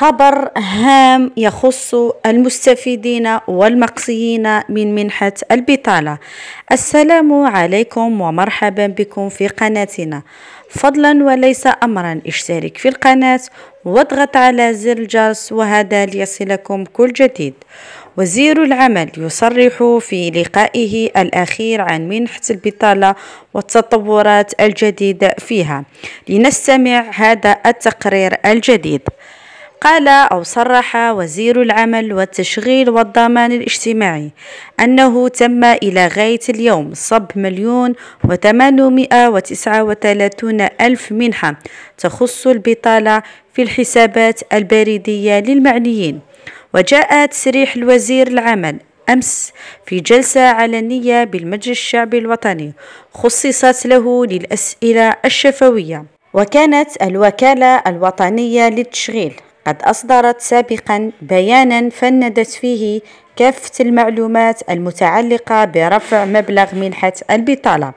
خبر هام يخص المستفيدين والمقصيين من منحة البطالة السلام عليكم ومرحبا بكم في قناتنا فضلا وليس أمرا اشترك في القناة واضغط على زر الجرس وهذا ليصلكم كل جديد وزير العمل يصرح في لقائه الأخير عن منحة البطالة والتطورات الجديدة فيها لنستمع هذا التقرير الجديد قال أو صرح وزير العمل والتشغيل والضمان الاجتماعي أنه تم إلى غاية اليوم صب مليون وثمانمائة وتسعة وثلاثون ألف منحة تخص البطالة في الحسابات البريدية للمعنيين وجاء تسريح الوزير العمل أمس في جلسة علنية بالمجلس الشعبي الوطني خصصت له للأسئلة الشفوية وكانت الوكالة الوطنية للتشغيل قد أصدرت سابقا بيانا فندت فيه كافة المعلومات المتعلقة برفع مبلغ منحة البطالة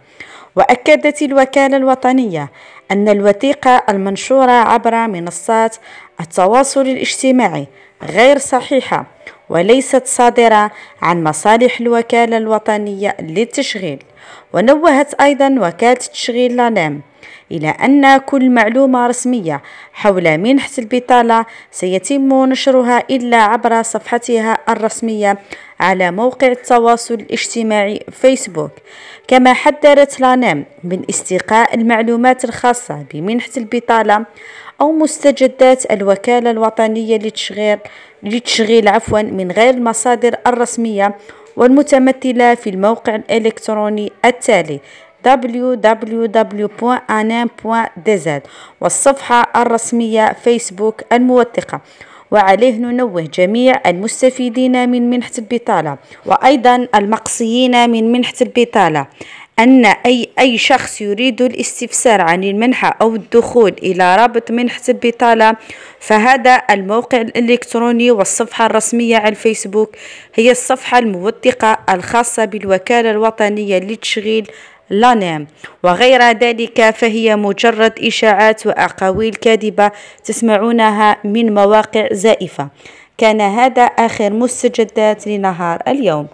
وأكدت الوكالة الوطنية أن الوثيقة المنشورة عبر منصات التواصل الاجتماعي غير صحيحة وليست صادرة عن مصالح الوكالة الوطنية للتشغيل ونوهت أيضا وكالة تشغيل لانام إلى أن كل معلومة رسمية حول منحة البطالة سيتم نشرها إلا عبر صفحتها الرسمية على موقع التواصل الاجتماعي فيسبوك كما حذرت لانام من استقاء المعلومات الخاصة بمنحة البطالة أو مستجدات الوكالة الوطنية للتشغيل عفوا من غير المصادر الرسمية والمتمثلة في الموقع الإلكتروني التالي www.anam.dz والصفحة الرسمية فيسبوك الموثقة وعليه ننوه جميع المستفيدين من منحة البطالة وأيضا المقصيين من منحة البطالة أن أي, أي شخص يريد الاستفسار عن المنحة أو الدخول إلى رابط منحة البطالة فهذا الموقع الإلكتروني والصفحة الرسمية على الفيسبوك هي الصفحة الموثقة الخاصة بالوكالة الوطنية لتشغيل لانام وغير ذلك فهي مجرد إشاعات وأقاويل كاذبة تسمعونها من مواقع زائفة كان هذا آخر مستجدات لنهار اليوم